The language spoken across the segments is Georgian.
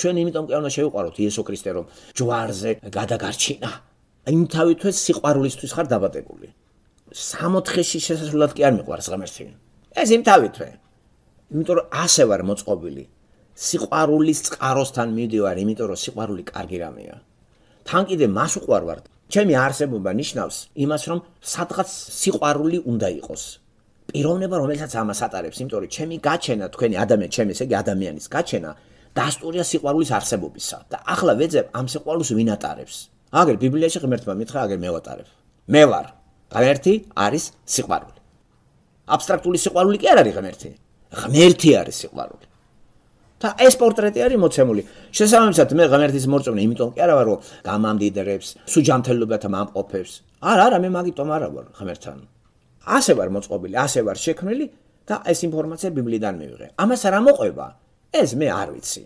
ჩვენ იმიტომ კი არ უნდა შევიყვაროთ იესო ქრისტე რომ ჯვარზე გადაგარჩინა იმ თავითვე სიყვარულისთვის ხარ დაბადებული 60-ში შესაძლოა კი არ მიყვარს ღმერთი ეს იმ თავითვე იმიტომ რომ ასე ვარ მოწყობილი სიყვარულის წყაროსთან მიდივარ იმიტომ რომ სიყვარული კარგი რამეა თან კიდე მას უყვარვარ ჩემი არსებობა ნიშნავს იმას რომ სადღაც სიყვარული უნდა იყოს პიროვნება რომელსაც ამას ატარებს იმიტომ რომ ჩემი გაჩენა თქვენი ადამიანი ჩემი ესე იგი ადამიანის გაჩენა დასტურია სიყვარულის არსებობისა და ახლა ვეძებ ამ სიყვარულს ვინ ატარებს აგერ ბიბლიაში ღმერთმა მითხრა აგერ მე ვატარებ მე ვარ ღმერთი არის სიყვარული აბსტრაქტული სიყვარული კი არ არის ღმერთი ღმერთი არის სიყვარული და ეს პორტრეტი არის მოცემული შესაბამისად მე ღმერთის მოწმე იმიტომ კი არა ვარ რომ გამამდიდრებს სუ ჯანმრთელობათ ამყოფებს არა არა მე მაგითომ არა ვარ ღმერთთან ასე ვარ მოწყობილი ასე ვარ შექმნილი და ეს ინფორმაცია ბიბლიდან მივიღე ამას არ ამოყვება ეს მე არ ვიცი.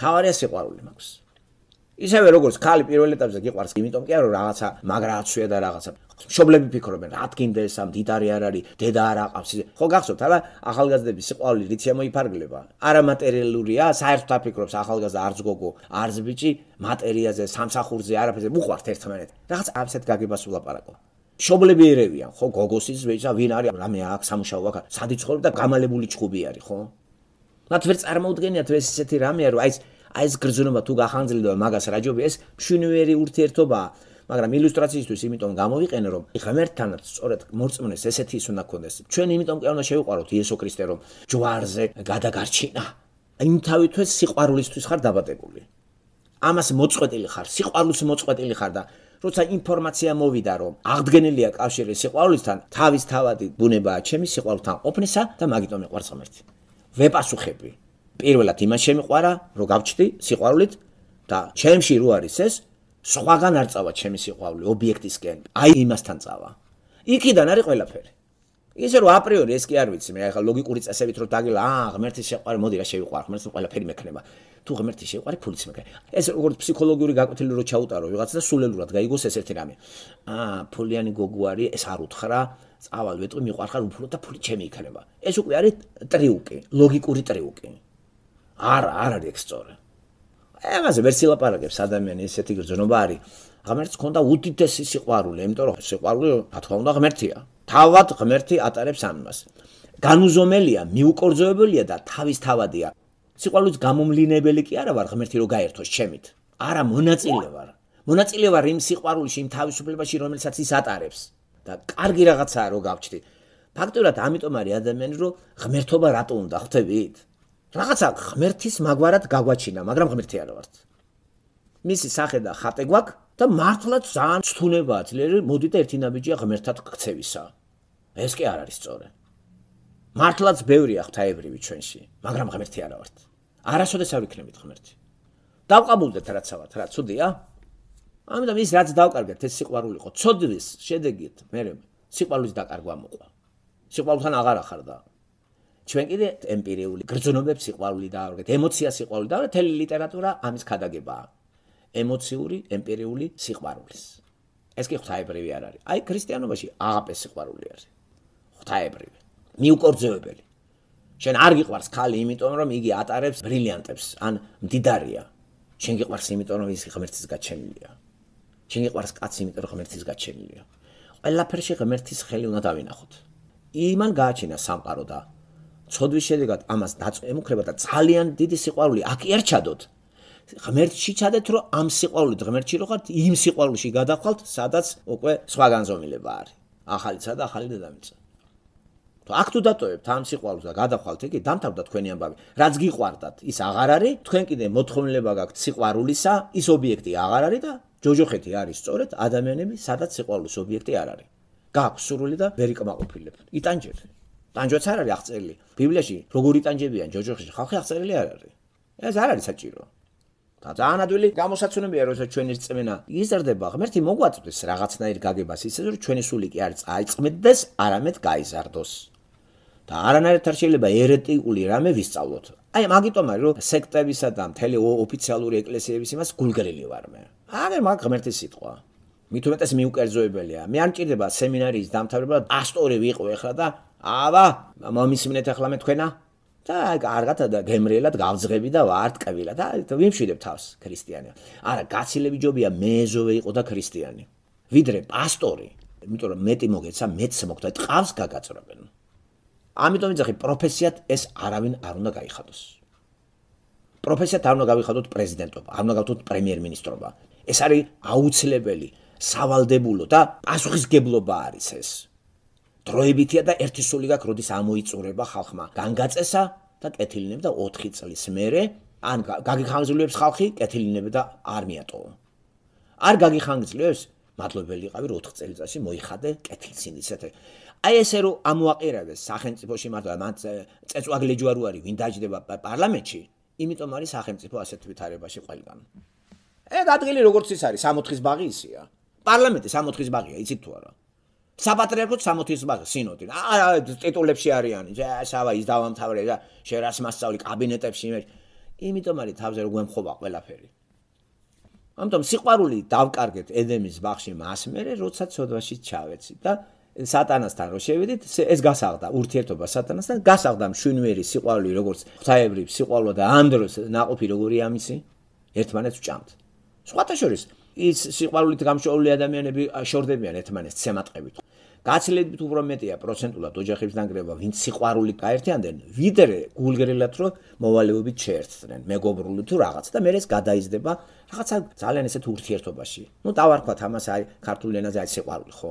თავარია სიყვარული მაქვს. ისევე როგორც ხალი პირველ ეტაპზე გიყვარს, იმიტომ კი არა რომ რაღაცა მაგრაცია და რაღაცა შობლები ფიქრობენ, რა თქინდა ეს ამ დიდარი არ არის, დედა არ აყავს. ხო გახსოვთ, არა ახალგაზრდების სიყვარული რით შემოიფარგლება? არა მატერიალურია, საერთოდ აფიქრობს ახალგაზრდა არც გოგო, არც ბიჭი, მატერიაზე, სამსახურზე, არაფერზე მუყვართ ერთმანეთს. რაღაც ამset გაგებას ულაპარაკო. შობლები ერევიან, ხო გოგოსის ბიჭა ვინ არის? რა მე აქ სამუშაო აქვს, სადიცხოვრ და გამალებული ჩხუბი არის, ხო? მათ ვერ წარმოუდგენიათ ეს ისეთი რამეა რომ აი ეს აი ეს გრძნობა თუ გახანძლდება მაგას რაჯობია ეს მშვენიერი ურთიერთობაა მაგრამ ილუსტრაციისთვის იმიტომ გამოვიყენე რომ ღმერთთანაც სწორედ მოწმენეს ესეთი ის უნდა კონდეს ჩვენ იმიტომ კი უნდა შევიყაროთ იესო ქრისტე რომ ჯვარზე გადაგარჩინა იმ თავითვე სიყვარულისთვის ხარ დაბადებული ამას მოწყვეტილი ხარ სიყვარულის მოწყვეტილი ხარ და როცა ინფორმაცია მოვიდა რომ აღდგენილია კავშირი სიყვარულისთან თავის თავადი ბუნებაა ჩემი სიყვარულთან ყოფნისა და მაგიტომ მეყვარს ღმერთს ვეპასუხები. პირველად იმას შემიყვარა, რომ გავჩდი სიყვარულით და ჩემში რო არის ეს, სხვაგან არ წავა ჩემი სიყვარული ობიექტისკენ, აი იმასთან წავა. იქიდან არის ყველაფერი. ისე რომ აპრიორი ეს კი არ ვიცი მე ახლა ლოგიკური წესებით რომ დაგილა აა ღმერთის შეყვარე მოდი რა შევიყვარ ღმერთს ყველაფერი მექნება თუ ღმერთის შეყვარე ფულიც მექნება ეს როგორც ფსიქოლოგიური გაკვეთილი რო ჩაუტარო ვიღაცა და სულელურად გაიგოს ესეთი რამე აა ფოლიანი გოგო არის ეს არ უთხრა წავალ ვეტყვი მიყარხარ უფრო და ფული ჩემი იქნება ეს უკვე არის ტრიუკი ლოგიკური ტრიუკი არა არ არის ეგ სწორი აი მაგაზე ვერ შეიძლებაარაგებს ადამიანი ესეთი გზნობა არის ღმერთს ქონდა უდიდესი სიყვარული იმიტომ რომ სიყვარული რა თქმა უნდა ღმერთია თავად ღმერთი ატარებს ამას. განუზომელია, მიუკორძოებელია და თავის თავადია. სიყვალის გამომლინებელი კი არა ვარ ღმერთი რო გაერთოს ჩემით. არა მონაწილე ვარ. მონაწილე ვარ იმ სიყვარულში, იმ თავისუფლებაში, რომელსაც ის ატარებს. და კარგი რაღაცაა რო გავჩდი. ფაქტურად ამიტომ არის ადამიანი რო ღმერთობა რატო უნდა ხდებით? რაღაცა ღმერთის მაგვარად გაგვაჩინა, მაგრამ ღმერთი არ ვართ. მისი სახე და ხატე გვაქვს და მართლაც ძალიან ცუნებაა ძლიერი მოდი და ერთინაბიჯია ღმერთთან ქცევისა ეს კი არ არის წორე მართლაც ბევრია ღთაებრივი ჩვენში მაგრამ ღმერთი არა ვართ არასოდეს არ ვიქნებით ღმერთი დავყაბულდეთ რაცა ვართ რა ცუდია ამიტომ ის რაც დავკარგეთ ეს სიყვარულიყო ცოდვის შედეგით მე სიყვარულის დაკარგვა მოყვა სიყვარულთან აღარ ახარდა ჩვენ კიდე ემპირიული გრძნობებს სიყვარული დავარგეთ ემოცია სიყვარული დავარგეთ თელი ლიტერატურა ამის ქადაგებაა ემოციური, ემპირიული სიყვარულის. ეს კი ღვთაებრივი არ არის. აი ქრისტიანობაში აღაპე სიყვარული არის. ღვთაებრივი. მიუკორძოებელი. შენ არ გიყვარს ხალი, იმიტომ რომ იგი ატარებს ბრილიანტებს, ან მდიდარია. შენ გიყვარს იმიტომ რომ ის ღმერთის გაჩენილია. შენ გიყვარს კაცი იმიტომ რომ ღმერთის გაჩენილია. ყველაფერში ღმერთის ხელი უნდა დავინახოთ. იმან გააჩინა სამყარო და ცოდვის შედეგად ამას დაწ ემუქრება და ძალიან დიდი სიყვარული აკიერჩადოთ. ღმერთში ჩადეთ, რომ ამ სიყვარულით ღმერთში როგარ იმ სიყვარულში გადახვალთ, სადაც უკვე სხვა განზომილება არის. ახალიცა და ახალი დედამიწა. თუ აქ თუ დატოვებთ ამ სიყვარულს და გადახვალთ იგი, დამთავრდა თქვენი ამბავი. რაც გიყვარდათ, ის აღარ არის, თქვენ კიდე მოთხოვნილება გაქვთ სიყვარულისა, ის ობიექტი აღარ არის და ჯოჯოხეთი არის სწორედ ადამიანები, სადაც სიყვარულის ობიექტი არ არის. გაქვს სურვილი და ვერ იკმაყოფილებ. იტანჯეთ. ტანჯოც არ არის აღწერილი. ბიბლიაში როგორი ტანჯებიან ჯოჯოხეთში, ხალხი აღწერილი არ არის. ეს არ არის საჭირო. ძალიან ადვილი გამოსაცნობია რომ ეს ჩვენი წმენა იზრდება ღმერთი მოგვაწვდეს რაღაცნაირ გაგებას ისე რომ ჩვენი სული კი არ წაიწმედდეს არამედ გაიზარდოს და არანაირად არ შეიძლება ერეტიკული რამე ვისწავლოთ აი მაგიტომ არის რომ სექტებისა და მთელი ოფიციალური ეკლესიების იმას გულგრილი ვარმე აგერ მაგ ღმერთის სიტყვა მითუმეტეს მიუკერძოებელია მე არ მჭირდება სემინარიის დამთავრება პასტორი ვიყო ახლა და ავა მომისმინეთ ახლა მე თქვენა და კარგად და გემრიელად გავძღები და ვარტკვილა და ვიმშვიდებ თავს ქრისტიანებს. არა, გაცილები ჯობია მე ეზოვე იყო და ქრისტიანი. ვიდრე პასტორი, იმიტომ რომ მეტი მოგეცა, მეც მოგთა, ტყავს გაგაწრებენ. ამიტომ იძახი პროფესიად ეს არავინ არ უნდა გაიხადოს. პროფესიად არ უნდა გავიხადოთ პრეზიდენტობა, არ უნდა გავთოთ პრემიერმინისტრობა. ეს არის აუცილებელი, სავალდებულო და პასუხისგებლობა არის ეს. დროებითია და ერთისული გაქვს როდის ამოიწურება ხალხმა განგაწესა და კეთილინებ და 4 წლის მერე ან გაგიხანგძლებს ხალხი კეთილინებ და არ მიატოვო არ გაგიხანგძლებს მადლობელიყავი 4 წელიწადში მოიხადე კეთილსინი ესეთე აი ესე რომ ამოაყირებს სახელმწიფო შემართა მან წეწვაგლე ჯوارი არის ვინ დაждდება პარლამენტში იმიტომ არის სახელმწიფო ასეთ ვითარებაში ყველგან ეგ ადგილი როგორც ის არის 64-ის ბაღი ისია პარლამენტი 64-ის ბაღია იცით თუ არა საპატრიარქო 60-ის სინოდი. არა, ტიტულებში არიან. სავა ის დავამთავრე და შერას მასწავლი კაბინეტებში მე. იმიტომ არის თავზე რომ გემხობა ყველაფერი. ამიტომ სიყვარული დავკარგეთ ედემის ბაღში მას მერე, როცა ცოდვაში ჩავეცი და სატანასთან რო შევედით, ეს გასაღდა ურთიერთობა სატანასთან, გასაღდა მშვენიერი სიყვარული როგორც ღვთაებრივი სიყვარული და ამ დროს ناقופי როგორი ამისი ერთმანეთს ჭამთ. სხვათა შორის ის სიყვარულით გამშოვლი ადამიანები შორდებიან ერთმანეთს შემატყებით. გაცილებით უფრო მეტია პროცენტულად ოჯახებს დაგრება, ვინ სიყვარულით გაერთიანდნენ, ვიდრე გულგრილად რო მოვალეობით შეერთდნენ, მეგობრული თუ რაღაც და მერეს გადაიზდება რაღაცა ძალიან ესეთ ურთიერთობაში. ნუ დავარქვათ ამას აი ქართულ ენაზე აი სიყვარული ხო?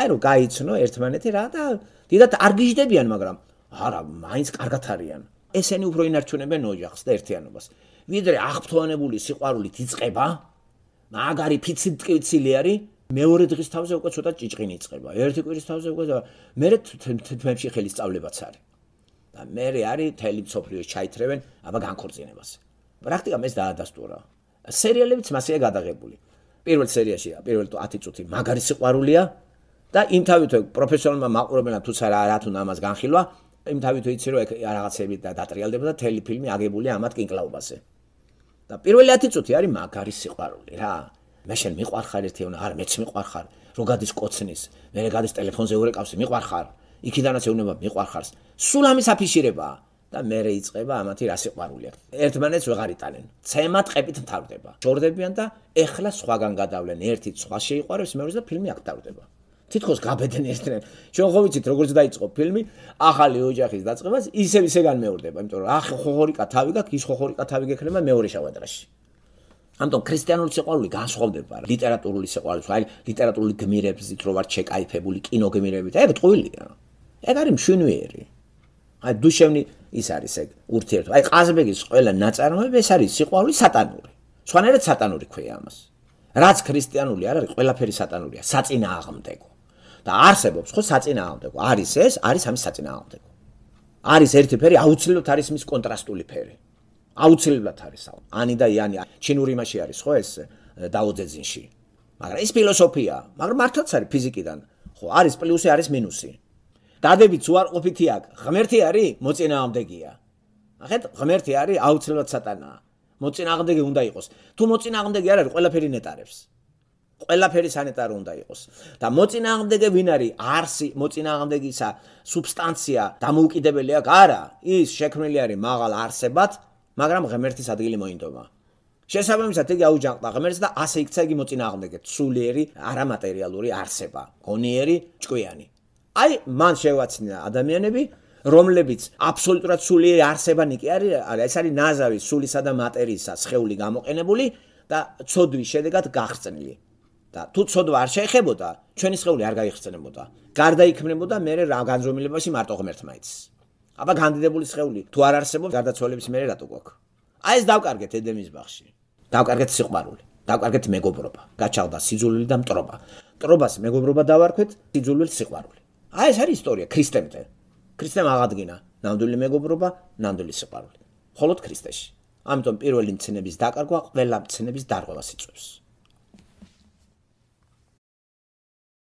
აი რომ გაიცნო ერთმანეთი რა და დედათ არ გიждებიან, მაგრამ არა, მაინც კარგად არიან. ესენი უფრო ინარჩუნებენ ოჯახს და ერთიანობას. ვიდრე აღფრთოვანებული სიყვარულით იწყება, მაგარი ფიცი ტკივილი არის მეორე დღის თავზე უკვე ცოტა ჭიჭყი ნიწყება ერთი კვირის თავზე უკვე მე თვითმებში ხელი სწავლებაც არის და მე არის თელი ცოფრიო ჩაითრევენ აბა განხორციელებას პრაქტიკა მეც დაადასტურა სერიალებიც მასია გადაღებული პირველ სერიაში პირველ 10 წუთი მაგარი სიყვარულია და იმ თავითვე პროფესორმა მაყურებელმა თუ რა რათუ ამას განხილვა იმ თავითვე იცი რომ რაღაცები და დატრიალდება და თელი ფილმი აგებულია ამათ კინკლაუბაზე და პირველი 10 წუთი არის მაგარი სიყვარული რა მე შენ მიყვარხარ ერთი უნდა არ მეც მიყვარხარ როგადის კოცნის მე რეგადის ტელეფონზე ურეკავს მიყვარხარ იქიდანაც ეუბნება მიყვარხარს სულ ამის აფიშირება და მე რეიწება ამათი რა სიყვარული აქვს ერთმანეთს ვეღარ იტანენ ცემა ტყებით მთავრდება შორდებიან და ეხლა სხვაგან გადავლენ ერთი სხვა შეიყვარებს მეორეს და ფილმი აქ დავდება თითქოს გაბედენიერდნენ. ჩვენ ხო ვიცით როგორც დაიწყო ფილმი, ახალი ოჯახის დაწყებას, ისე ისე განმეორდება, იმიტომ რომ ახ ხოხორიკა თავი გაქვს, ის ხოხორიკა თავი გექნება მეორე შავადრაში. ანუ ქრისტიანული სიყვარული განსხვავდება ლიტერატურული სიყვარულით, აი ლიტერატურული გმირებით რო ვარ შეკაიფებული, კინო გმირებით, აი ბტყვილია. ეგ არის მშვენიერი. აი დუშევნი ის არის ეგ ურთიერთობა. აი ყაზბეგის ყველა ნაწარმოები ეს არის სიყვარული სატანური. სხვანაირად სატანური ქვია ამას. რაც ქრისტიანული არ არის, ყველაფერი სატანურია, საწინააღმდეგო. და არსებობს ხო საწინააღმდეგო არის ეს არის ამის საწინააღმდეგო არის ერთი ფერი აუცილებლად არის მის კონტრასტული ფერი აუცილებლად არის ალბათ ანი და იანი ჩინური იმაში არის ხო ეს დაუძეძინში მაგრამ ეს ფილოსოფია მაგრამ მართლაც არის ფიზიკიდან ხო არის პლუსი არის მინუსი დადებით უარყოფითი აქ ღმერთი არის მოწინააღმდეგია ახეთ ღმერთი არის აუცილებლად სატანაა მოწინააღმდეგე უნდა იყოს თუ მოწინააღმდეგე არ არის ყველაფერი ნეტარებს ყველაფერი სანიტარი უნდა იყოს და მოწინააღმდეგე ვინ არის არსი მოწინააღმდეგისა субстанცია დამოუკიდებელი აქვს არა ის შექმნილი არის მაღალ არსებად მაგრამ ღმერთის ადგილი მოინდომა შესაბამისად იგი აუჯანყდა ღმერთს და ასე იქცა იგი მოწინააღმდეგე სულიერი არამატერიალური არსება გონიერი ჭკვიანი აი მან შევაცნია ადამიანები რომლებიც აბსოლუტურად სულიერი არსებანი კი არის არა ეს არის ნაზავი სულისა და მატერიისა შეეული გამოყენებული და ცოდვის შედეგად გახრწნილი და თუ ცოდვა არ შეეხებოდა, ჩვენი შეეული არ გაიხსნებოდა. გარდაიქმნებოდა მეორე რა განზრომილებაში მარტო ღმერთმაიც. აბა განდიდებული შეეული თუ არ არსებობს, გარდაცვალების მეორე რატო გვაქვს? აი ეს დავკარგეთ ედემის ბაღში. დავკარგეთ სიყვარული, დავკარგეთ მეგობრობა, გაჩაღდა სიძულვილი და მტრობა. მტრობას მეგობრობა დავარქვეთ, სიძულვილს სიყვარული. აი ეს არის ისტორია ქრისტემზე. ქრისტემ აღადგინა ნამდვილი მეგობრობა, ნამდვილი სიყვარული. ხოლოდ ქრისტეში. ამიტომ პირველი მცნების დაკარგვა ყველა მცნების დარღვას იწვევს.